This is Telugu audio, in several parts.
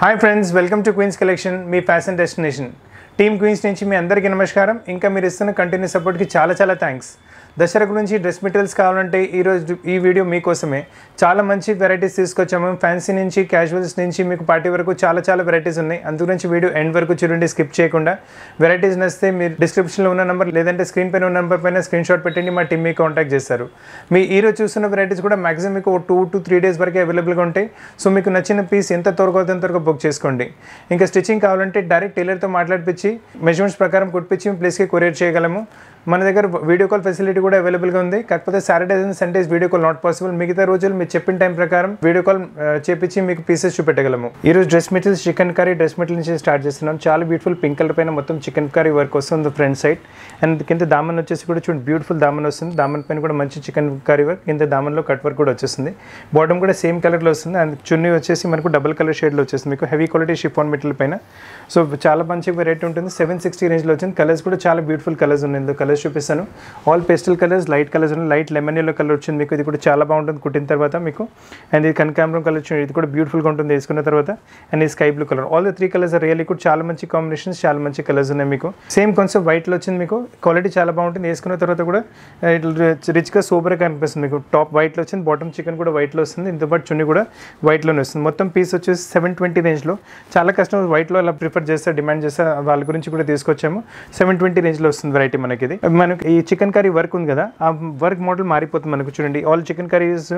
hi friends welcome to queens collection మీ ఫ్యాషన్ డెస్టినేషన్ టీమ్ క్వీన్స్ నుంచి మీ అందరికీ నమస్కారం ఇంకా మీరు ఇస్తున్న కంటిన్యూ సపోర్ట్కి చాలా చాలా థ్యాంక్స్ దసరా గురించి డ్రెస్ మెటీరియల్స్ కావాలంటే ఈరోజు ఈ వీడియో మీకోసమే చాలా మంచి వెరైటీస్ తీసుకొచ్చాము ఫ్యాన్సీ నుంచి క్యాజువల్స్ నుంచి మీకు పార్టీ వరకు చాలా చాలా వెరైటీస్ ఉన్నాయి అందుగురించి వీడియో ఎండ్ వరకు చూడండి స్కిప్ చేయకుండా వెరైటీస్ నస్తే మీరు డిస్క్రిప్షన్లో ఉన్న నెంబర్ లేదంటే స్క్రీన్ పైన ఉన్న నెంబర్ పైన స్క్రీన్ షాట్ పెట్టండి మా టీమ్ మీకు కాంటాక్ట్ చేస్తారు మీ ఈరోజు చూస్తున్న వెరైటీస్ కూడా మాక్సిమం మీకు టూ టు త్రీ డేస్ వరకు అవైలబుల్గా ఉంటాయి సో మీకు నచ్చిన పీస్ ఎంత త్వరగా అంత త్వరగా బుక్ చేసుకోండి ఇంకా స్టిచ్చింగ్ కావాలంటే డైరెక్ట్ టైలర్తో మాట్లాడిపించి మెజర్మెంట్స్ ప్రకారం కుట్టించి ప్లేస్కి కొరియర్ చేయగలము మన దగ్గర వీడియో కాల్ ఫెసిలిటీ కూడా అవైలబుల్గా ఉంది కాకపోతే Saturdays and Sundays video call not possible మిగతా రోజులు మీరు చెప్పిన టైం ప్రకారం వీడియో కాల్ చేపించి మీకు పీసెస్ చూపెట్టగలము ఈ రోజు dress materials chikankari dress material నుంచి స్టార్ట్ చేస్తున్నాం చాలా బ్యూటిఫుల్ పింక్ కలర్ పైన మొత్తం చికెన్ కర్రీ వర్క్ వస్తుంది ఫ్రంట్ సైడ్ అండ్ కింద దామన్ వచ్చేసి కూడా చూడండి బ్యూటిఫుల్ దామన్ వస్తుంది దామన్ పైన కూడా మంచి చికెన్ కర్రీ వర్క్ కింద దామన్లో కట్ వర్క్ కూడా వచ్చేస్తుంది బాటమ్ కూడా సేమ్ కలర్లో వస్తుంది అండ్ చున్నీ వచ్చేసి మనకు డబుల్ కలర్ షేడ్లో వచ్చేస్తుంది మీకు హెవీ క్వాలిటీ షిఫాన్ మెటీరియల్ పైన సో చాలా మంచి వెరైటీ ఉంటుంది సెవెన్ సిక్స్టీ రేంజ్లో వచ్చింది కలర్స్ కూడా చాలా బ్యూటిఫుల్ కలర్స్ ఉన్నాయి కలర్స్ కలర్స్ చూపిస్తాను all pastel colours light colours ఉన్నాయి లైట్ లెమన్ ఎల్లో కలర్ వచ్చింది మీకు ఇది కూడా చాలా బాగుంటుంది కుట్టిన తర్వాత మీకు అండ్ ఇది కనకాంబరం కలర్ వచ్చింది ఇది కూడా బ్యూటిఫుల్గా ఉంటుంది వేసుకున్న తర్వాత అండ్ ఈ sky blue colour all the three colours really కూడా చాలా మంచి కాంబినేషన్స్ చాలా మంచి కలర్స్ ఉన్నాయి మీకు సేమ్ కొంచెం వైట్లో వచ్చింది మీకు క్వాలిటీ చాలా బాగుంటుంది వేసుకున్న తర్వాత కూడా రిచ్గా సూపర్గా కనిపిస్తుంది మీకు టాప్ వైట్లో వచ్చింది బాటమ్ చికెన్ కూడా వైట్లో వస్తుంది ఇంతపాటు చున్ని కూడా వైట్లోనే వస్తుంది మొత్తం పీస్ వచ్చేసి సెవెన్ ట్వంటీ రేంజ్లో చాలా కస్టమర్స్ వైట్లో అలా ప్రిఫర్ చేస్తారు డిమాండ్ చేస్తారు వాళ్ళ గురించి కూడా తీసుకొచ్చాము సెవెన్ ట్వంటీ రేంజ్లో వస్తుంది వెరైటీ మనకి ఇది మనకు ఈ చికెన్ కర్రీ వర్క్ ఉంది కదా ఆ వర్క్ మోడల్ మారిపోతుంది మనకు చూడండి all chikankari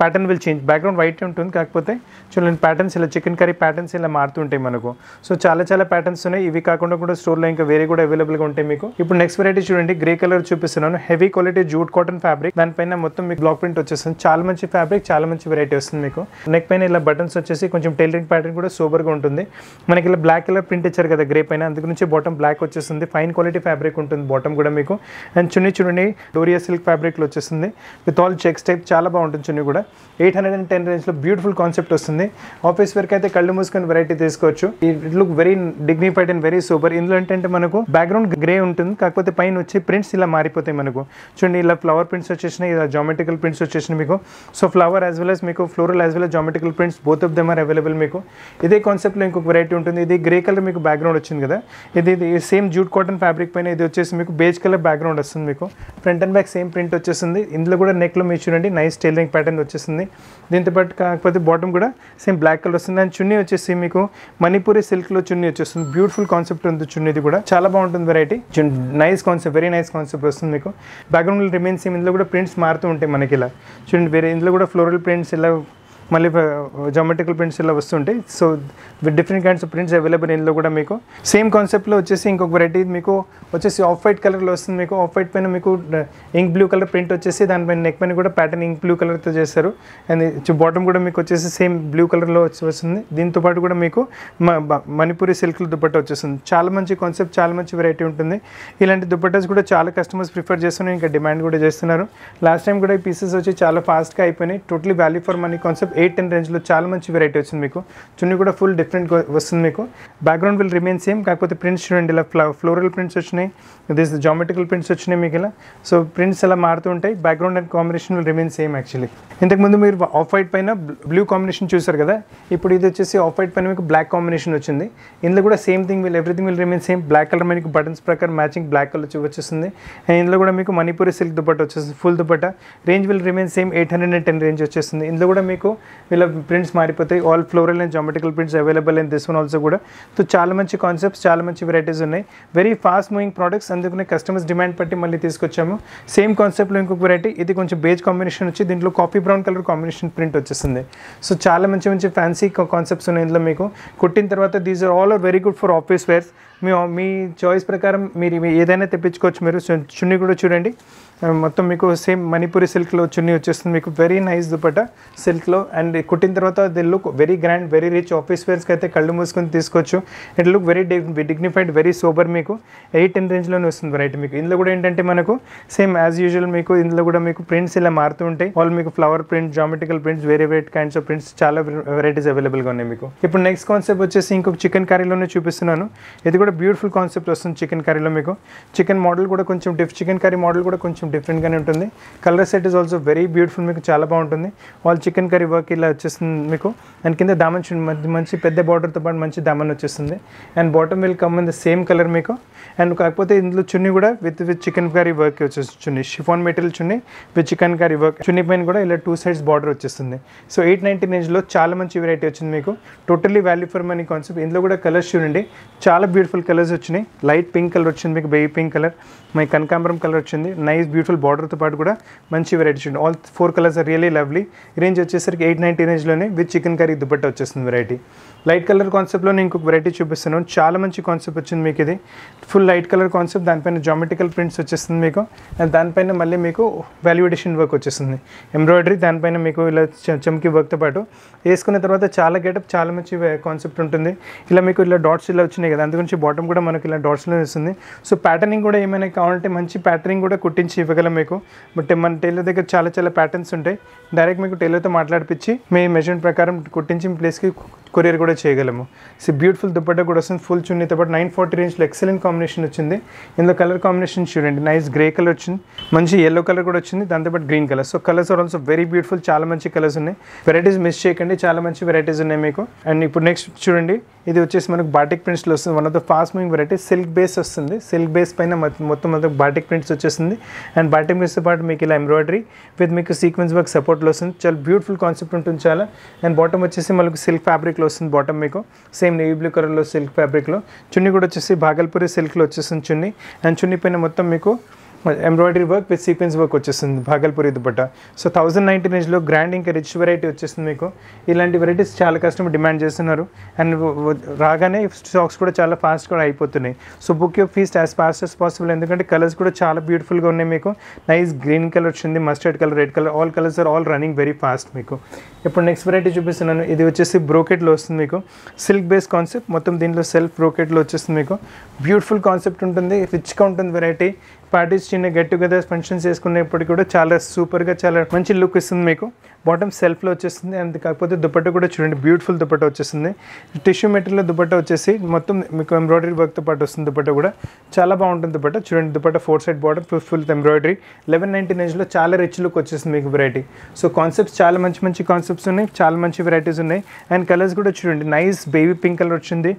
pattern will change background white ఉంటుంది కాకపోతే చూడండి ప్యాటర్న్స్ ఇలా చికెన్ కర్రీ ప్యాటర్న్స్ ఇలా మారుతుంటాయి మనకు సో చాలా చాలా ప్యాటర్న్స్ ఉన్నాయి ఇవి కాకుండా కూడా స్టోర్లో ఇంకా వేరే కూడా అవైలబుల్గా ఉంటాయి మీకు ఇప్పుడు నెక్స్ట్ వెరైటీ చూడండి గ్రే కలర్ చూపిస్తున్నాను heavy quality jute cotton fabric దానిపైన మొత్తం మీకు బ్లాక్ ప్రింట్ వచ్చేస్తుంది చాలా మంచి ఫ్యాబ్రిక్ చాలా మంచి వెరైటీ వస్తుంది మీకు నెక్ పైన ఇలా బటన్స్ వచ్చేసి కొంచెం టైలరింగ్ ప్యాటర్న్ కూడా సూపర్గా ఉంటుంది మనకి ఇలా బ్లాక్ కలర్ ప్రింట్ ఇచ్చారు కదా గ్రే పైన అందుకు నుంచి బాటం బ్లాక్ వచ్చేస్తుంది ఫైన్ క్వాలిటీ ఫ్యాబ్రిక్ ఉంటుంది బాటమ్ కూడా మీకు మీకు అండ్ చున్ని చూడండి డోరియా సిల్క్ ఫ్యాబ్రిక్లో వచ్చేస్తుంది విత్ ఆల్ చెక్స్ టైప్ చాలా బాగుంటుంది చున్ని కూడా ఎయిట్ హండ్రెడ్ అండ్ టెన్ రేంజ్లో బ్యూటిఫుల్ కాన్సెప్ట్ వస్తుంది ఆఫీస్ వరకు అయితే కళ్ళు మూసుకొని వెరైటీ తీసుకోవచ్చు it look very dignified and very super ఇందులో ఏంటంటే మనకు బ్యాక్గ్రౌండ్ గ్రే ఉంటుంది కాకపోతే పైన వచ్చి ప్రింట్స్ ఇలా మారిపోతాయి మనకు చూడండి ఇలా ఫ్లవర్ ప్రింట్స్ వచ్చేసినాయి ఇలా జామెటికల్ ప్రింట్స్ వచ్చేసినాయి మీకు so flower as well as మీకు floral as well as geometrical prints both of them are available మీకు ఇదే కాన్సెప్ట్లో ఇంకొక వెరైటీ ఉంటుంది ఇది గ్రే కలర్ మీకు బ్యాక్గ్రౌండ్ వచ్చింది కదా ఇది సేమ్ జూట్ కాటన్ ఫ్యాబ్రిక్ పైన ఇది వచ్చేసి మీకు బేజ్ కలర్ బ్యాక్గ్రౌండ్ వస్తుంది మీకు front and back same print వచ్చేసింది ఇందులో కూడా నెక్లో మీరు చూడండి నైస్ టైలరింగ్ ప్యాటర్న్ వచ్చేసింది దీంతో పాటు కాకపోతే బాటమ్ కూడా సేమ్ బ్లాక్ కలర్ వస్తుంది అండ్ చున్నీ వచ్చేసి మీకు మణిపూరి సిల్క్లో చున్నీ వచ్చేస్తుంది బ్యూటిఫుల్ కాన్సెప్ట్ ఉంది చున్నీది కూడా చాలా బాగుంటుంది variety nice concept very nice concept వస్తుంది మీకు బ్యాక్గ్రౌండ్ సేమ్ ఇందులో కూడా ప్రింట్స్ మారుతూ ఉంటాయి మనకి ఇలా చూడండి వేరే ఇందులో కూడా ఫ్లోరల్ ప్రింట్స్ ఇలా మళ్ళీ జామెట్రికల్ ప్రింట్స్ ఇలా వస్తుంటాయి so with different kinds of prints available ఇందులో కూడా మీకు సేమ్ కాన్సెప్ట్లో వచ్చేసి ఇంకొక వెరైటీ మీకు వచ్చేసి ఆఫ్ వైట్ కలర్లో వస్తుంది మీకు ఆఫ్ వైట్ పైన మీకు ఇంక్ బ్లూ కలర్ ప్రింట్ వచ్చేసి దానిపైన నెక్ పైన కూడా ప్యాటర్న్ ఇంక్ బ్లూ కలర్తో చేస్తారు అండ్ బాటమ్ కూడా మీకు వచ్చేసి సేమ్ బ్లూ కలర్లో వచ్చి వస్తుంది దీంతో పాటు కూడా మీకు మణిపూరి సిల్క్ దుప్పట్ట వచ్చేస్తుంది చాలా మంచి కాన్సెప్ట్ చాలా మంచి వెరైటీ ఉంటుంది ఇలాంటి దుప్పట్టాస్ కూడా చాలా కస్టమర్స్ ప్రిఫర్ చేస్తున్నారు ఇంకా డిమాండ్ కూడా చేస్తున్నారు లాస్ట్ టైం కూడా ఈ పీసెస్ వచ్చి చాలా ఫాస్ట్గా అయిపోయినాయి totally value for money concept eight ten రేంజ్లో చాలా మంచి వెరైటీ వచ్చింది మీకు చున్నీ కూడా ఫుల్ డిఫరెంట్ వస్తుంది మీకు బ్యాక్గ్రౌండ్ విల్ రిమైన్ సేమ్ కాకపోతే ప్రింట్స్ చూడండి ఇలా ఫ్లోరల్ ప్రింట్స్ వచ్చినాయి దిస్ జామెట్రికల్ ప్రింట్స్ వచ్చినాయి మీకు ఇలా సో ప్రింట్స్ అలా మారుతూ ఉంటాయి background and combination will remain same actually ఇంతకుముందు మీరు ఆఫ్ వైట్ పైన బ్లూ కాంబినేషన్ చూసారు కదా ఇప్పుడు ఇది వచ్చేసి ఆఫ్ వైట్ పైన మీకు బ్లాక్ కాంబినేషన్ వచ్చింది ఇందులో కూడా same thing will everything will remain same black colour మీకు బటన్స్ ప్రకారం మ్యాచింగ్ బ్లాక్ కలర్ వచ్చేస్తుంది అండ్ ఇందులో కూడా మీకు మణిపూరి సిల్క్ దుపట్ట వచ్చేస్తుంది full dupatta range will remain same eight hundred and ten range వచ్చేస్తుంది ఇందులో కూడా మీకు వీళ్ళ ప్రింట్స్ మారిపోతాయి all floral and geometrical prints available and this one also కూడా సో చాలా మంచి కాన్సెప్ట్స్ చాలా మంచి వెరైటీస్ ఉన్నాయి వెరీ ఫాస్ట్ మూవింగ్ ప్రోడక్ట్స్ అందుకనే కస్టమర్స్ డిమాండ్ పట్టి మళ్ళీ తీసుకొచ్చాము సేమ్ కాన్సెప్ట్లో ఇంకొక వెరైటీ ఇది కొంచెం బేజ్ కాంబినేషన్ వచ్చి దీంట్లో coffee brown colour combination print వచ్చేస్తుంది సో చాలా మంచి మంచి ఫ్యాన్సీ కాన్సెప్ట్స్ ఉన్నాయి ఇందులో మీకు కుట్టిన తర్వాత these are all are very good for office wears మీ మీ చాయిస్ ప్రకారం మీరు ఏదైనా తెప్పించుకోవచ్చు మీరు చున్నీ కూడా చూడండి మొత్తం మీకు సేమ్ మణిపూరి సిల్క్లో చున్నీ వచ్చేస్తుంది మీకు వెరీ నైస్ దుపట సిల్క్లో అండ్ కుట్టిన తర్వాత the look very grand very rich office వేర్స్కి అయితే కళ్ళు మూసుకొని తీసుకోవచ్చు it look very dignified very super మీకు ఎయిట్ టెన్ రేంజ్లోనే వస్తుంది వెరైటీ మీకు ఇందులో కూడా ఏంటంటే మనకు సేమ్ యాజ్ యూజువల్ మీకు ఇందులో కూడా మీకు ప్రింట్స్ ఇలా మారుతూ ఉంటాయి వాళ్ళు మీకు ఫ్లవర్ ప్రింట్ జామెటికల్ ప్రింట్స్ వేరే వేరే కైండ్స్ ఆఫ్ ప్రింట్స్ చాలా వెరైటీస్ అవైలబుల్గా ఉన్నాయి మీకు ఇప్పుడు నెక్స్ట్ కాన్సెప్ట్ వచ్చేసి ఇంకొక చికెన్ కర్రీలోనే చూపిస్తున్నాను ఇది కూడా బ్యూటిఫుల్ కాన్సెప్ట్ వస్తుంది చికెన్ కర్రీలో మీకు చికెన్ మోడల్ కూడా కొంచెం డిఫ్ చికెన్ కర్రీ మోడల్ కూడా కొంచెం డిఫరెంట్గానే ఉంటుంది colour set is also very beautiful మీకు చాలా బాగుంటుంది వాళ్ళు చికెన్ కర్రీ వర్క్ ఇలా వచ్చేస్తుంది మీకు అండ్ కింద దామన్ మంచి మంచి పెద్ద బార్డర్తో పాటు మంచి దామన్ వచ్చేస్తుంది and bottom will come in the same colour మీకు అండ్ కాకపోతే ఇందులో చున్నీ కూడా with with chikankari work వచ్చేస్తుంది చున్నీ షిఫాన్ మెటీరియల్ చున్నీ విత్ చికెన్ కర్రీ వర్క్ చున్నీ పైన కూడా ఇలా టూ సైడ్స్ బార్డర్ వచ్చేస్తుంది సో ఎయిట్ నైన్టీ రేంజ్లో చాలా మంచి వెరైటీ వచ్చింది మీకు totally value for money concept ఇందులో కూడా కలర్స్ చూడండి చాలా బ్యూటిఫుల్ కలర్స్ వచ్చినాయి లైట్ పింక్ కలర్ వచ్చింది మీకు బేబీ పింక్ కలర్ మై కనకాంబరం కలర్ వచ్చింది నైస్ బ్యూటిఫుల్ బ్యూటిఫుల్ బార్డర్తో పాటు కూడా మంచి వెరైటీ చూడండి all four colours are really lovely range వచ్చేసరికి ఎయిట్ నైంటీ రేంజ్లోనే విత్ చికెన్ కర్రీ దుబ్బట్ట వచ్చేస్తుంది వెరైటీ లైట్ కలర్ కాన్సెప్ట్లో నేను ఇంకొక వెరైటీ చూపిస్తాను చాలా మంచి కాన్సెప్ట్ వచ్చింది మీకు ఇది ఫుల్ లైట్ కలర్ కాన్సెప్ట్ దానిపైన జామెటికల్ ప్రింట్స్ వచ్చేస్తుంది మీకు అండ్ దానిపైన మళ్ళీ మీకు వాల్యుడేషన్ వర్క్ వచ్చేస్తుంది ఎంబ్రాయిడరీ దానిపైన మీకు ఇలా చమ్కి వర్క్తో పాటు వేసుకున్న తర్వాత చాలా గేటప్ చాలా మంచి కాన్సెప్ట్ ఉంటుంది ఇలా మీకు ఇలా డాట్స్ ఇలా వచ్చినాయి కదా అందుగురించి బాటమ్ కూడా మనకి ఇలా డాట్స్లో వస్తుంది సో ప్యాటర్నింగ్ కూడా ఏమైనా కావాలంటే మంచి ప్యాటర్నింగ్ కూడా కుట్టించి ఇవ్వగలం మీకు బట్ మన టైలర్ దగ్గర చాలా చాలా ప్యాటర్న్స్ ఉంటాయి డైరెక్ట్ మీకు టైలర్తో మాట్లాడిపించి మీ మెజర్మెంట్ ప్రకారం కుట్టించి ప్లేస్కి కొరియర్ కూడా కూడా చేయగలము సో బ్యూటిఫుల్ దుప్పట్టా కూడా వస్తుంది ఫుల్ చున్నీతో పాటు నైన్ ఫార్టీ రేంజ్లో ఎక్సలెంట్ కాంబినేషన్ వచ్చింది ఇందులో కలర్ కాంబినేషన్ చూడండి నైస్ గ్రే కలర్ వచ్చింది మంచి ఎల్లో కలర్ కూడా వచ్చింది దాంతోపాటు green colour so colours are also very beautiful చాలా మంచి కలర్స్ ఉన్నాయి వెరైటీస్ మిస్ చేయకండి చాలా మంచి వెరైటీస్ ఉన్నాయి మీకు అండ్ ఇప్పుడు నెక్స్ట్ చూడండి ఇది వచ్చేసి మనకు బాటిక్ ప్రింట్స్లో వస్తుంది one of the fast moving variety silk base వస్తుంది సిల్క్ బేస్ పైన మొత్తం మొత్తం బాటిక్ ప్రింట్స్ వచ్చేస్తుంది అండ్ బాటిక్ ప్రింట్స్తో పాటు మీకు ఇలా ఎంబ్రాయిడరీ విత్ మీకు సీక్వెన్స్ వర్క్ సపోర్ట్లో వస్తుంది చాలా బ్యూటిఫుల్ కాన్సెప్ట్ ఉంటుంది చాలా అండ్ బాటమ్ వచ్చేసి మనకు సిల్క్ ఫ్యాబ్రిక్లో వస్తుంది బాటమ్ బాటమ్ మీకు సేమ్ నేవీ బ్లూ కలర్లో సిల్క్ ఫ్యాబ్రిక్లో చున్నీ కూడా వచ్చేసి భాగల్పూరి సిల్క్లో వచ్చేసిన చున్నీ అండ్ చున్నీ పైన మొత్తం మీకు embroidery work with sequence work వచ్చేస్తుంది Bhagalpuri dupatta so thousand ninety రేంజ్లో గ్రాండ్ ఇంకా రిచ్ వెరైటీ వచ్చేస్తుంది మీకు ఇలాంటి వెరైటీస్ చాలా కస్టమర్ డిమాండ్ చేస్తున్నారు అండ్ రాగానే స్టాక్స్ కూడా చాలా ఫాస్ట్ కూడా అయిపోతున్నాయి so book you first as fast as possible ఎందుకంటే కలర్స్ కూడా చాలా బ్యూటిఫుల్గా ఉన్నాయి మీకు నైస్ గ్రీన్ కలర్ వచ్చింది mustard colour red colour all colours are all running very fast మీకు ఇప్పుడు నెక్స్ట్ వెరైటీ చూపిస్తున్నాను ఇది వచ్చేసి బ్రోకెట్లో వస్తుంది మీకు సిల్క్ బేస్ కాన్సెప్ట్ మొత్తం దీంట్లో సెల్ఫ్ బ్రోకెట్లో వచ్చేస్తుంది మీకు బ్యూటిఫుల్ కాన్సెప్ట్ ఉంటుంది రిచ్గా ఉంటుంది వెరైటీ పార్టీస్ చిన్న గెట్ టుగెదర్స్ ఫంక్షన్స్ చేసుకునేప్పటికీ కూడా చాలా సూపర్గా చాలా మంచి లుక్ ఇస్తుంది మీకు బాటమ్ సెల్ఫ్లో వచ్చేస్తుంది అండ్ కాకపోతే దుపట్ట కూడా చూడండి బ్యూటిఫుల్ దుపట్ట వచ్చేస్తుంది టిష్యూ మెటీరియల్ దుపట్ట వచ్చేసి మొత్తం మీకు ఎంబ్రాయిడరీ వర్క్తో పాటు వస్తుంది దుపట్ట కూడా చాలా బాగుంటుంది దుపట్ట చూడండి dupatta four side bottom full full embroidery eleven ninety నైన్స్లో చాలా రిచ్ లుక్ వచ్చేస్తుంది మీకు వెరైటీ సో కాన్సెప్ట్స్ చాలా మంచి మంచి కాన్సెప్ట్స్ ఉన్నాయి చాలా మంచి వెరైటీస్ ఉన్నాయి అండ్ కలర్స్ కూడా చూడండి నైస్ బేబీ పింక్ కలర్ వచ్చింది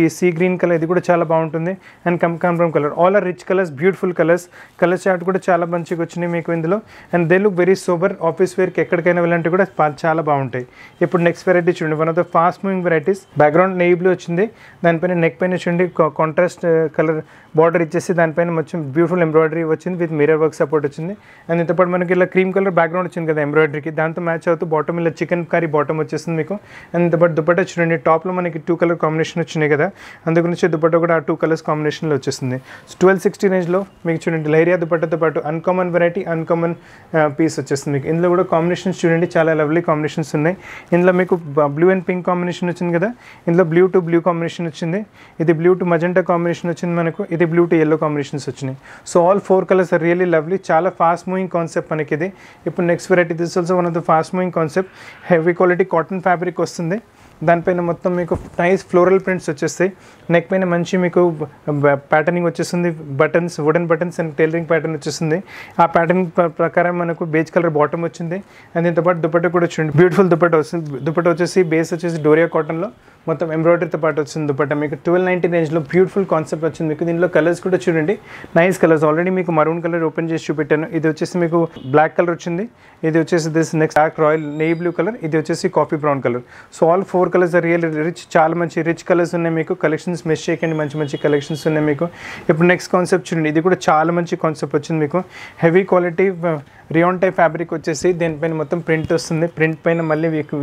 ఈ సీ గ్రీన్ కలర్ ఇది కూడా చాలా బాగుంటుంది and come colour all are rich colours beautiful beautiful colours colour chart కూడా చాలా మంచిగా వచ్చినాయి మీకు ఇందులో and they look very super office వేర్కి ఎక్కడికైనా వెళ్ళాలంటే కూడా చాలా బాగుంటాయి ఇప్పుడు నెక్స్ట్ వెరైటీ చూడండి one of the fast moving varieties background navy blue వచ్చింది దానిపైన నెక్ పైన చూడండి కాంట్రాస్ట్ కలర్ బార్డర్ ఇచ్చేసి దానిపైన మొత్తం బ్యూటిఫుల్ ఎంబ్రాయిడరీ వచ్చింది విత్ మిరర్ వర్క్ సపోర్ట్ వచ్చింది అండ్ ఇంతపాటు మనకి ఇలా క్రీమ్ కలర్ బ్యాక్గ్రౌండ్ వచ్చింది కదా ఎంబ్రాయిడరీకి దాంతో మ్యాచ్ అవుతూ బాటమ్ ఇలా చికెన్ కర్రీ బాటమ్ వచ్చేస్తుంది మీకు అండ్ ఇంతపాటు దుపట్టా చూడండి టాప్లో మనకి టూ కలర్ కాంబినేషన్ వచ్చినాయి కదా అందుగురించి దుప్పట కూడా ఆ టూ కలర్స్ కాంబినేషన్లో వచ్చేసింది ట్వెల్వ్ సిక్స్టీ రేంజ్లో మీకు చూడండి లైరియా దుపట్టతో పాటు అన్కామన్ వెరైటీ అన్కామన్ పీస్ వచ్చేస్తుంది మీకు ఇందులో కూడా కాంబినేషన్స్ చూడండి చాలా లవ్లీ కాంబినేషన్స్ ఉన్నాయి ఇందులో మీకు బ్లూ అండ్ పింక్ కాంబినేషన్ వచ్చింది కదా ఇందులో బ్లూ టు బ్లూ కాంబినేషన్ వచ్చింది ఇది బ్లూ టు మజెంటా కాంబినేషన్ వచ్చింది మనకు ఇది బ్లూ టు ఎల్లో కాంబినేషన్స్ వచ్చినాయి so all four colours are really lovely చాలా ఫాస్ట్ మూవింగ్ కాన్సెప్ట్ మనకి ఇది ఇప్పుడు next variety this also one of the fast moving concept heavy quality cotton fabric వస్తుంది దానిపైన మొత్తం మీకు నైస్ ఫ్లోరల్ ప్రింట్స్ వచ్చేస్తాయి నెక్ పైన మంచి మీకు ప్యాటర్నింగ్ వచ్చేస్తుంది buttons wooden buttons and tailoring pattern వచ్చేస్తుంది ఆ ప్యాటర్న్ ప్రకారం మనకు బేజ్ కలర్ బాటమ్ వచ్చింది అండ్ దీంతోపాటు దుపట్ట కూడా చూడండి బ్యూటిఫుల్ దుపట్ట వస్తుంది దుపట్ట వచ్చేసి బేస్ వచ్చేసి డోరియా కాటన్లో మొత్తం ఎంబ్రాయిడరీతో పాటు వచ్చింది దుపట్ట మీకు ట్వెల్వ్ నైంటీ రేంజ్లో బ్యూటిఫుల్ కాన్సెప్ట్ వచ్చింది మీకు దీనిలో కలర్స్ కూడా చూడండి నైస్ కలర్స్ ఆల్రెడీ మీకు మరూన్ కలర్ ఓపెన్ చేసి చూపెట్టాను ఇది వచ్చేసి మీకు బ్లాక్ కలర్ వచ్చింది ఇది వచ్చేసి దిస్ నెక్స్ట్ డార్క్ రాయల్ నే బ్లూ కలర్ ఇది వచ్చేసి coffee brown colour so all four colours real rich చాలా మంచి రిచ్ కలర్స్ ఉన్నాయి మీకు కలెక్షన్స్ మిస్ చేయకండి మంచి మంచి కలెక్షన్స్ ఉన్నాయి మీకు ఇప్పుడు నెక్స్ట్ కాన్సెప్ట్ చూడండి ఇది కూడా చాలా మంచి కాన్సెప్ట్ వచ్చింది మీకు heavy quality rayon type fabric వచ్చేసి దీనిపైన మొత్తం ప్రింట్ వస్తుంది ప్రింట్ పైన మళ్ళీ మీకు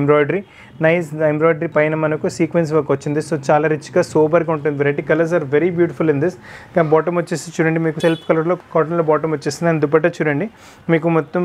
ఎంబ్రాయిడరీ నైస్ ఎంబ్రాయిడరీ పైన పైన మనకు సీక్వెన్స్ వర్క్ వచ్చింది సో చాలా రిచ్గా సూపర్గా ఉంటుంది variety colours are very beautiful in this కానీ బాటమ్ వచ్చేసి చూడండి మీకు సెల్ఫ్ కలర్లో కాటన్లో బాటమ్ వచ్చేస్తుంది అండ్ దుపట్టా చూడండి మీకు మొత్తం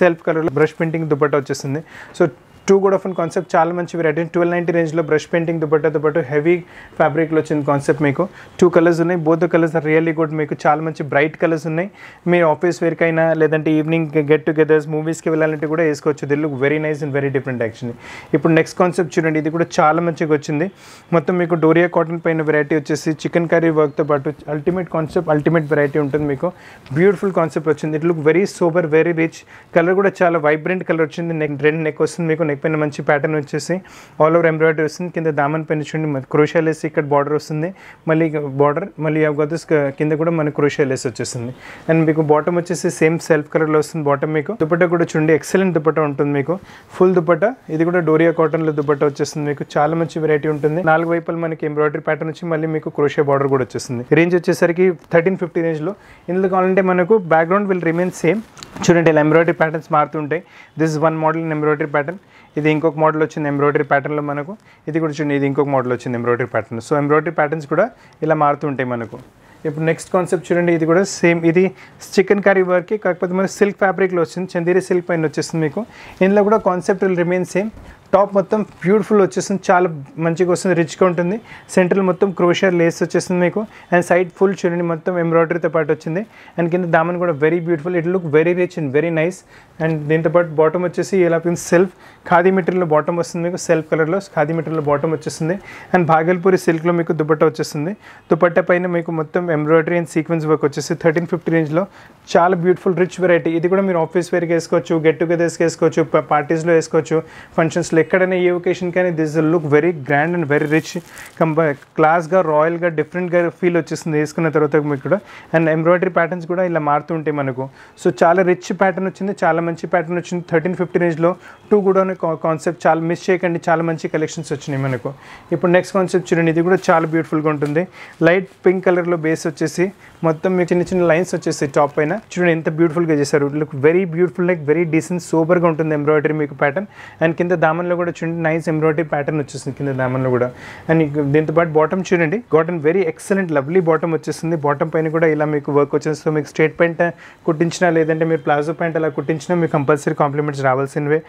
సెల్ఫ్ కలర్లో బ్రష్ పెయింటింగ్ దుపట్టా వచ్చేస్తుంది సో టూ కూడా ఆఫ్ కాన్సెప్ట్ చాలా మంచి వెరైటీ ట్వెల్వ్ నైంటీ రేంజ్లో బ్రష్ పెయింటింగ్ దుబ్బట్టతో పాటు హెవీ ఫ్యాబ్రిక్లో వచ్చింది కాన్సెప్ట్ మీకు టూ కలర్స్ ఉన్నాయి both colours colours really good మీకు చాలా మంచి బ్రైట్ కలర్స్ ఉన్నాయి మీ ఆఫీస్ వేరకైనా లేదంటే ఈవినింగ్ గెట్ టుగెదర్స్ మూవీస్కి వెళ్ళాలంటే కూడా వేసుకోవచ్చు దిల్ look very nice and very different actually ఇప్పుడు నెక్స్ట్ కాన్సెప్ట్ చూడండి ఇది కూడా చాలా మంచిగా వచ్చింది మొత్తం మీకు డోరియా కాటన్ పైన వెరైటీ వచ్చేసి చికెన్ కర్రీ వర్క్తో పాటు అల్టిమేట్ కాన్సెప్ట్ అల్టిమేట్ వెరైటీ ఉంటుంది మీకు బ్యూటిఫుల్ కాన్సెప్ట్ వచ్చింది it look very super very rich colour కూడా చాలా వైబ్రెంట్ కలర్ వచ్చింది నెక్ రెండు నెక్ వస్తుంది మీకు నెక్ పైన మంచి ప్యాటర్న్ వచ్చేసి ఆల్ ఓవర్ ఎంబ్రాయిడరీ వస్తుంది కింద దామన్ పైన చూడండి క్రోషియల్ వేసి ఇక్కడ బార్డర్ వస్తుంది మళ్ళీ బార్డర్ మళ్ళీ గదస్ కింద కూడా మనకు క్రోషియల్ వేసి వచ్చేసింది అండ్ మీకు బాటమ్ వచ్చేసి సేమ్ సెల్ఫ్ కలర్లో వస్తుంది బాటమ్ మీకు దుపట్టా కూడా చూడండి ఎక్సలెంట్ దుపట్టా ఉంటుంది మీకు ఫుల్ దుపట్టా ఇది కూడా డోరియా కాటన్లో దుపట్టా వచ్చేస్తుంది మీకు చాలా మంచి వెరైటీ ఉంటుంది నాలుగు వైపులు మనకి ఎంబ్రాయిడరీ ప్యాటర్న్ వచ్చి మళ్ళీ మీకు క్రోషియా బార్డర్ కూడా వచ్చేస్తుంది రేంజ్ వచ్చేసరికి థర్టీన్ ఫిఫ్టీ రేంజ్లో ఇందులో కావాలంటే మనకు బ్యాక్గ్రౌండ్ విల్ రిమైన్ సేమ్ చూడండి ఇలా ఎంబ్రాయిడరీ ప్యాటర్న్స్ మారుతుంటాయి this one model embroidery pattern ఇది ఇంకొక మోడల్ వచ్చింది ఎంబ్రాయిడరీ ప్యాటర్న్లో మనకు ఇది కూడా చూడండి ఇది ఇంకొక మోడల్ వచ్చింది embroidery pattern so embroidery patterns కూడా ఇలా మారుతుంటాయి మనకు ఇప్పుడు నెక్స్ట్ కాన్సెప్ట్ చూడండి ఇది కూడా సేమ్ ఇది చికెన్ కర్రీ వర్క్కి కాకపోతే మనకి సిల్క్ ఫ్యాబ్రిక్లో వచ్చింది చందీరి సిల్క్ పైన వచ్చేస్తుంది మీకు ఇందులో కూడా కాన్సెప్ట్ రిమైన్ సేమ్ టాప్ మొత్తం బ్యూటిఫుల్ వచ్చేసింది చాలా మంచిగా వస్తుంది రిచ్గా ఉంటుంది సెంట్రల్ మొత్తం క్రోషర్ లేస్ వచ్చేసింది మీకు అండ్ సైడ్ ఫుల్ చూడండి మొత్తం ఎంబ్రాయిడరీతో పాటు వచ్చింది అండ్ కింద దామన్ కూడా very beautiful it look very rich and very nice and దీంతో పాటు బాటమ్ వచ్చేసి ఇలా సెల్ఫ్ ఖాదీ మెటీరియల్లో బాటమ్ వస్తుంది మీకు సెల్ఫ్ కలర్లో ఖాదీ మెటీరియల్లో బాటమ్ వచ్చేస్తుంది అండ్ భాగల్పూరి సిల్క్లో మీకు దుపట్టా వచ్చేస్తుంది దుపట్టా పైన మీకు మొత్తం ఎంబ్రాయిడరీ అండ్ సీక్వెన్స్ వర్క్ వచ్చేసి థర్టీన్ ఫిఫ్టీ రేంజ్లో చాలా బ్యూటిఫుల్ రిచ్ వెరైటీ ఇది కూడా మీరు ఆఫీస్ వేర్కి వేసుకోవచ్చు గెట్ టుగెదర్స్కి వేసుకోవచ్చు పార్టీస్లో వేసుకోవచ్చు ఫంక్షన్స్లో ఎక్కడైనా ఏ కానీ this look very grand and very rich కంపా క్లాస్గా రాయల్గా డిఫరెంట్గా ఫీల్ వచ్చేస్తుంది వేసుకున్న తర్వాత మీకు కూడా అండ్ ఎంబ్రాయిడరీ ప్యాటర్న్స్ కూడా ఇలా మారుతూ ఉంటాయి మనకు సో చాలా రిచ్ ప్యాటర్న్ వచ్చింది చాలా మంచి ప్యాటర్న్ వచ్చింది థర్టీన్ ఫిఫ్టీన్ ఏజ్లో టూ కూడా కాన్సెప్ట్ చాలా మిస్ చేయకండి చాలా మంచి కలెక్షన్స్ వచ్చినాయి మనకు ఇప్పుడు నెక్స్ట్ కాన్సెప్ట్ చూడండి ఇది కూడా చాలా బ్యూటిఫుల్గా ఉంటుంది లైట్ పింక్ కలర్లో బేస్ వచ్చేసి మొత్తం మీకు చిన్న చిన్న లైన్స్ వచ్చేసి టాప్ పైన చూడండి ఎంత బ్యూటిఫుల్గా చేశారు look very beautiful like very decent సూపర్గా ఉంటుంది ఎంబ్రాయిడరీ మీకు ప్యాటర్న్ అండ్ కింద దామన్ దామన్లో కూడా చూడండి నైస్ ఎంబ్రాయిడరీ ప్యాటర్న్ వచ్చేసింది కింద దామన్లో కూడా అండ్ దీంతో పాటు బాటమ్ చూడండి cotton very excellent lovely bottom వచ్చేసింది బాటమ్ పైన కూడా ఇలా మీకు వర్క్ వచ్చేస్తుంది మీకు స్ట్రేట్ ప్యాంట్ కుట్టించినా లేదంటే మీరు ప్లాజో ప్యాంట్ అలా కుట్టించినా మీకు కంపల్సరీ కాంప్లిమెంట్స్ రావాల్సినవే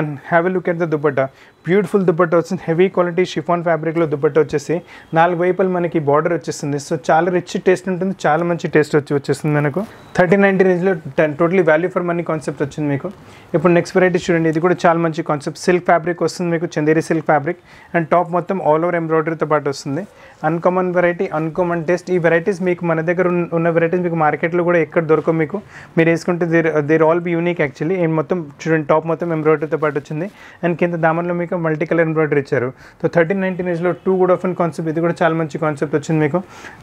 and have a look at the dupatta beautiful dupatta వచ్చింది హెవీ క్వాలిటీ షిఫాన్ ఫ్యాబ్రిక్లో దుప్పట్ట వచ్చేసి నాలుగు వైపులు మనకి బార్డర్ వచ్చేస్తుంది సో చాలా రిచ్ టేస్ట్ ఉంటుంది చాలా మంచి టేస్ట్ వచ్చి వచ్చేస్తుంది మనకు థర్టీ నైన్టీ రేంజ్లో totally value for money concept వచ్చింది మీకు ఇప్పుడు నెక్స్ట్ వెరైటీ చూడండి ఇది కూడా చాలా మంచి కాన్సెప్ట్ సిల్క్ ఫ్యాబ్రిక్ వస్తుంది మీకు Chanderi silk fabric and top మొత్తం ఆల్ ఓవర్ ఎంబ్రాయిడరీతో పాటు వస్తుంది అన్కామన్ వెరైటీ అన్కామన్ టేస్ట్ ఈ వెరైటీస్ మీకు మన దగ్గర ఉన్న వెరైటీస్ మీకు మార్కెట్లో కూడా ఎక్కడ దొరకవు మీకు మీరు వేసుకుంటే there there all be unique actually and మొత్తం చూడండి టాప్ మొత్తం ఎంబ్రాయిడరీతో పాటు వచ్చింది అండ్ కింద దామన్లో మీకు ఇంకా మల్టీ కలర్ ఎంబ్రాయిడరీ ఇచ్చారు సో థర్టీన్ నైన్టీన్ ఏజ్లో టూ గుడ్ ఆఫెన్ కాన్సెప్ట్ ఇది కూడా చాలా మంచి కాన్సెప్ట్ వచ్చింది మీకు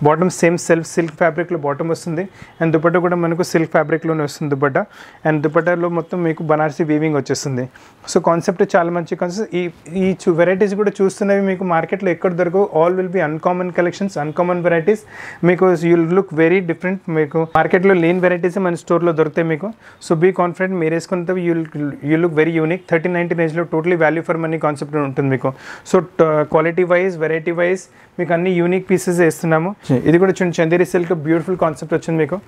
బాటమ్ సేమ్ సెల్ఫ్ సిల్క్ ఫ్యాబ్రిక్లో బాటమ్ వస్తుంది అండ్ దుపట్ట కూడా మనకు సిల్క్ ఫ్యాబ్రిక్లోనే వస్తుంది దుపట్టా అండ్ దుపట్టలో మొత్తం మీకు బనార్సీ వీవింగ్ వచ్చేస్తుంది సో కాన్సెప్ట్ చాలా మంచి కాన్సెప్ట్ ఈ ఈ వెరైటీస్ కూడా చూస్తున్నవి మీకు మార్కెట్లో ఎక్కడ దొరకవు all will be uncommon collections uncommon varieties మీకు యుల్ లుక్ వెరీ డిఫరెంట్ మీకు మార్కెట్లో లేని వెరైటీస్ మన స్టోర్లో దొరుకుతాయి మీకు సో బీ కాన్ఫిడెంట్ మీరు వేసుకున్న you you look very unique thirty ninety రేంజ్లో totally value for money concept ఉంటుంది మీకు so quality wise variety wise మీకు అన్ని యూనిక్ పీసెస్ వేస్తున్నాము ఇది కూడా చూడండి చందేరి సిల్క్ బ్యూటిఫుల్ కాన్సెప్ట్ వచ్చింది మీకు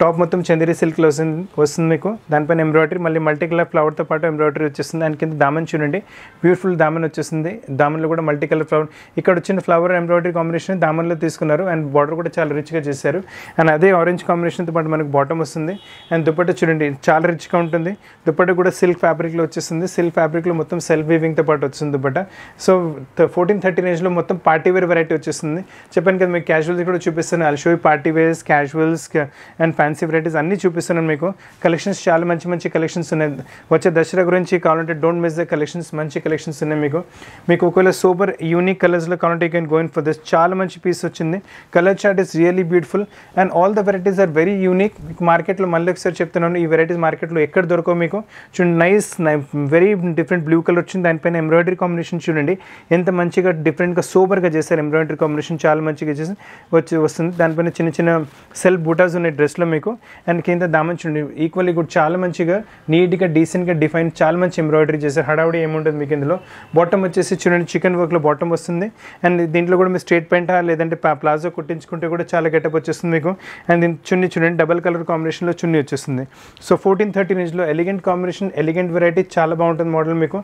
టాప్ మొత్తం చందేరి సిల్క్లో వస్తుంది వస్తుంది మీకు దానిపైన ఎంబ్రాయిడరీ మళ్ళీ మల్టీ కలర్ ఫ్లవర్తో పాటు ఎంబ్రాయిడరీ వచ్చేస్తుంది దాని కింద దామన్ చూడండి బ్యూటిఫుల్ దామన్ వచ్చేస్తుంది దామన్లో కూడా మల్టీ కలర్ ఫ్లవర్ ఇక్కడ వచ్చిన ఫ్లవర్ ఎంబ్రాయిడరీ కాంబినేషన్ దామన్లో తీసుకున్నారు అండ్ బార్డర్ కూడా చాలా రిచ్గా చేశారు అండ్ అదే ఆరెంజ్ కాంబినేషన్తో పాటు మనకు బాటమ్ వస్తుంది అండ్ దుప్పట్ట చూడండి చాలా రిచ్గా ఉంటుంది దుప్పట్ట కూడా సిల్క్ ఫ్యాబ్రిక్లో వచ్చేస్తుంది సిల్క్ ఫ్యాబ్రిక్లో మొత్తం సెల్ఫ్ వీవింగ్తో పాటు వస్తుంది దుప్పట సో ఫోర్టీన్ థర్టీ ఏజ్లో మొత్తం పార్టీ వేర్ వెరైటీ వచ్చేస్తుంది చెప్పాను కదా మీకు క్యాజువల్స్ కూడా చూపిస్తాను all party wears casuals and fan fancy varieties అన్నీ చూపిస్తున్నాను మీకు కలెక్షన్స్ చాలా మంచి మంచి కలెక్షన్స్ ఉన్నాయి వచ్చే దసరా గురించి కావాలంటే డోంట్ మిస్ ద కలెక్షన్స్ మంచి కలెక్షన్స్ ఉన్నాయి మీకు మీకు ఒకవేళ సూపర్ యూనిక్ కలర్స్లో కావాలంటే you can going for this చాలా మంచి పీస్ వచ్చింది colour chart is really beautiful and all the varieties are very unique మీకు మార్కెట్లో మళ్ళీ ఒకసారి చెప్తున్నాను ఈ వెరైటీస్ మార్కెట్లో ఎక్కడ దొరకవు మీకు చూడండి nice very different blue colour వచ్చింది దానిపైన ఎంబ్రాయిడరీ కాంబినేషన్ చూడండి ఎంత మంచిగా డిఫరెంట్గా సూపర్గా చేశారు ఎంబ్రాయిడరీ కాంబినేషన్ చాలా మంచిగా చేసి వచ్చి వస్తుంది దానిపైన చిన్న చిన్న సెల్ఫ్ బూటాస్ ఉన్నాయి డ్రెస్లో మీకు మీకు అండ్ కింద దామన్ చూడండి ఈక్వల్లీ కూడా చాలా మంచిగా నీట్గా డీసెంట్గా డిఫైన్ చాలా మంచి ఎంబ్రాయిడరీ చేశారు హడావుడి ఏముంటుంది మీకు ఇందులో బాటమ్ వచ్చేసి చూడండి చికెన్ వర్క్లో బాటమ్ వస్తుంది అండ్ దీంట్లో కూడా మీరు స్ట్రేట్ ప్యాంట్ లేదంటే ప్లాజో కుట్టించుకుంటే కూడా చాలా గెటప్ వచ్చేస్తుంది మీకు అండ్ దీని చున్నీ చూడండి డబల్ కలర్ కాంబినేషన్లో చున్నీ వచ్చేస్తుంది సో ఫోర్టీన్ థర్టీన్ ఇంచ్లో ఎలిగెంట్ కాంబినేషన్ ఎలిగెంట్ వెరైటీ చాలా బాగుంటుంది మోడల్ మీకు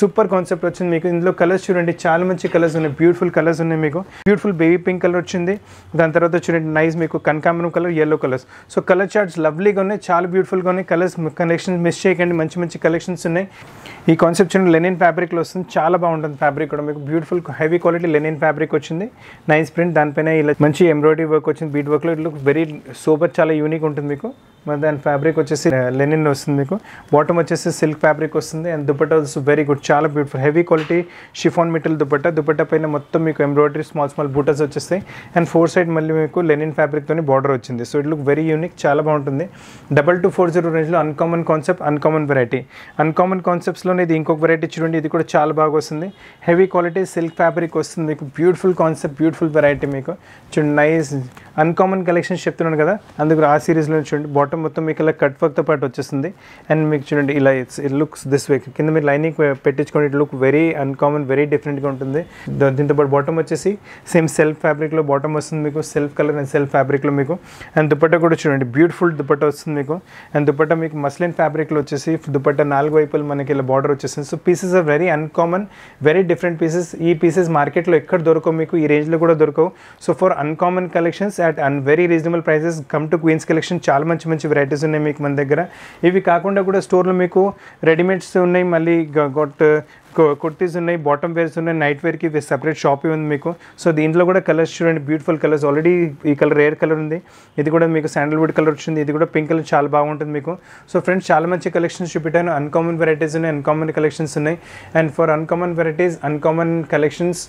సూపర్ కాన్సెప్ట్ వచ్చింది మీకు ఇందులో కలర్స్ చూడండి చాలా మంచి కలర్స్ ఉన్నాయి బ్యూటిఫుల్ కలర్స్ ఉన్నాయి మీకు బ్యూటిఫుల్ బేబీ పింక్ కలర్ వచ్చింది దాని తర్వాత చూడండి నైస్ మీకు కనకాంబరం colour yellow colours so colour charts లవ్లీగా ఉన్నాయి చాలా బ్యూటిఫుల్గా ఉన్నాయి కలర్స్ కలెక్షన్స్ మిస్ చేయకండి మంచి మంచి కలెక్షన్స్ ఉన్నాయి ఈ కాన్సెప్ట్ చూడండి లెనిన్ ఫ్యాబ్రిక్లో వస్తుంది చాలా బాగుంటుంది ఫ్యాబ్రిక్ కూడా మీకు beautiful heavy quality linen fabric వచ్చింది నైన్ ప్రింట్ దానిపైన ఇలా మంచి ఎంబ్రాయిడరీ వర్క్ వచ్చింది బీట్ వర్క్లో ఇట్ లుక్ వెరీ సూపర్ చాలా యూనిక్ ఉంటుంది మీకు మరి దాని ఫ్యాబ్రిక్ వచ్చేసి లెనిన్ వస్తుంది మీకు బాటమ్ వచ్చేసి సిల్క్ ఫ్యాబ్రిక్ వస్తుంది అండ్ దుపట్టా వెరీ గుడ్ చాలా బ్యూటిఫుల్ హెవీ క్వాలిటీ షిఫాన్ మిటల్ దుపట్ట దుపట్ట పైన మొత్తం మీకు ఎంబ్రాయిడరీ స్మాల్ స్మాల్ బూటస్ వచ్చేస్తాయి అండ్ ఫోర్ సైడ్ మళ్ళీ మీకు లెనిన్ ఫ్యాబ్రిక్తో బార్డర్ వచ్చింది so it look very unique చాలా బాగుంటుంది డబల్ టూ ఫోర్ జీరో రేంజ్లో uncommon concept uncommon variety uncommon కాన్సెప్ట్స్లోనే ఇది ఇంకొక వెరైటీ చూడండి ఇది కూడా చాలా బాగా వస్తుంది హెవీ క్వాలిటీ సిల్క్ ఫ్యాబ్రిక్ వస్తుంది మీకు బ్యూటిఫుల్ కాన్సెప్ట్ బ్యూటిఫుల్ వెరైటీ మీకు చూడండి నైస్ అన్కామన్ కలెక్షన్స్ చెప్తున్నాను కదా అందుకు ఆ సిరీస్లో చూడండి బాటమ్ బాటం మొత్తం మీకు ఇలా కట్ వర్క్తో పాటు వచ్చేస్తుంది అండ్ మీకు చూడండి ఇలా it's it looks this way కింద మీరు లైనింగ్ పెట్టించుకోండి it look very uncommon very డిఫరెంట్గా ఉంటుంది దీంతో పాటు బాటమ్ వచ్చేసి సేమ్ సెల్ఫ్ ఫ్యాబ్రిక్లో బాటమ్ వస్తుంది మీకు సెల్ఫ్ కలర్ అండ్ సెల్ఫ్ ఫ్యాబ్రిక్లో మీకు అండ్ దుపట్ట కూడా చూడండి బ్యూటిఫుల్ దుపట్ట వస్తుంది మీకు అండ్ దుపట్ట మీకు మస్లిన్ ఫ్యాబ్రిక్లో వచ్చేసి దుపట్ట నాలుగు వైపులు మనకి ఇలా బార్డర్ వచ్చేసింది so pieces are very uncommon very different pieces ఈ పీసెస్ మార్కెట్లో ఎక్కడ దొరకవు మీకు ఈ రేంజ్లో కూడా దొరకవు so for uncommon collections at an very reasonable prices come to queens collection చాలా మంచి మంచి వేరైటీస్ అనే మీకు మన దగ్గర ఇవి కాకుండా కూడా స్టోర్ లో మీకు రెడీమేడ్స్ ఉన్నాయి మళ్ళీ గాట్ కుర్తీస్ ఉన్నాయి బాటమ్ వేర్స్ ఉన్నాయి నైట్ వేర్కి సెపరేట్ షాప్ ఉంది మీకు సో దీంట్లో కూడా కలర్స్ చూడండి బ్యూటిఫుల్ కలర్స్ ఆల్రెడీ ఈ కలర్ రేర్ కలర్ ఉంది ఇది కూడా మీకు శాండల్వుడ్ కలర్ వచ్చింది ఇది కూడా పింక్ కలర్ చాలా బాగుంటుంది మీకు సో ఫ్రెండ్స్ చాలా మంచి కలెక్షన్స్ చూపించాను అన్కామన్ వెరైటీస్ ఉన్నాయి అన్కామన్ కలెక్షన్స్ ఉన్నాయి and for uncommon varieties uncommon collections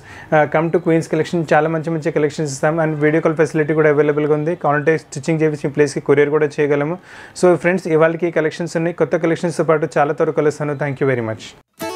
come to queens collection చాలా మంచి మంచి కలెక్షన్స్ ఇస్తాం అండ్ వీడియో కాల్ ఫెసిలిటీ కూడా అవైలబుల్గా ఉంది కాంటే స్టిచ్చింగ్ చేసి ప్లేస్కి కొరియర్ కూడా చేయగలము సో ఫ్రెండ్స్ ఇవాళకి కలెక్షన్స్ ఉన్నాయి కొత్త కలెక్షన్స్తో పాటు చాలా త్వరగా కలుస్తాను థ్యాంక్ యూ వెరీ మచ్